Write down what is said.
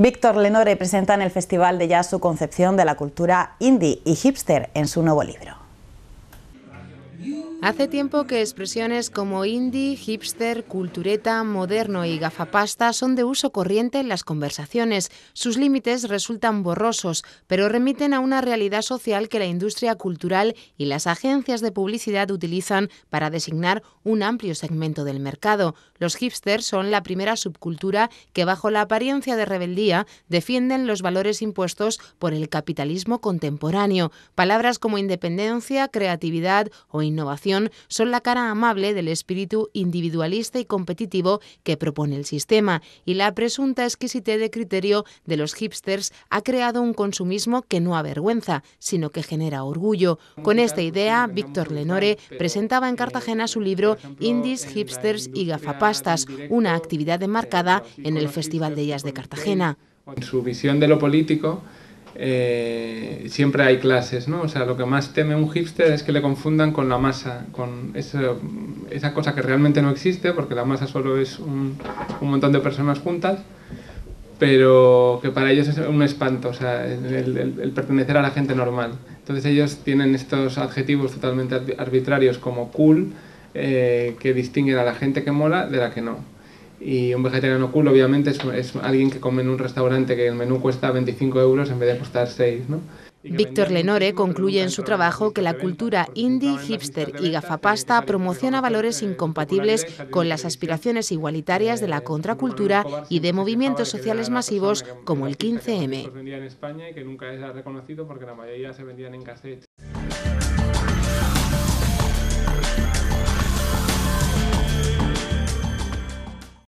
Víctor Lenore presenta en el Festival de Jazz su concepción de la cultura indie y hipster en su nuevo libro. Hace tiempo que expresiones como indie, hipster, cultureta, moderno y gafapasta son de uso corriente en las conversaciones. Sus límites resultan borrosos, pero remiten a una realidad social que la industria cultural y las agencias de publicidad utilizan para designar un amplio segmento del mercado. Los hipsters son la primera subcultura que bajo la apariencia de rebeldía defienden los valores impuestos por el capitalismo contemporáneo. Palabras como independencia, creatividad o innovación son la cara amable del espíritu individualista y competitivo que propone el sistema, y la presunta exquisite de criterio de los hipsters ha creado un consumismo que no avergüenza, sino que genera orgullo. Con esta idea, Víctor Lenore presentaba en eh, Cartagena su libro Indies, Hipsters y Gafapastas, una actividad enmarcada en el Festival de Ellas de Cartagena. En su visión de lo político, eh, siempre hay clases, ¿no? O sea, lo que más teme un hipster es que le confundan con la masa, con esa, cosa que realmente no existe, porque la masa solo es un, montón de personas juntas, pero que para ellos es un espanto, o sea, el, pertenecer a la gente normal. Entonces ellos tienen estos adjetivos totalmente arbitrarios como cool, eh, que distinguen a la gente que mola de la que no. Y un vegetariano cool, obviamente, es, alguien que come en un restaurante que el menú cuesta 25 euros en vez de costar 6, ¿no? Víctor Lenore concluye en su trabajo que la cultura indie, hipster y gafapasta promociona valores incompatibles con las aspiraciones igualitarias de la eh, contracultura y de movimientos sociales masivos como el 15M.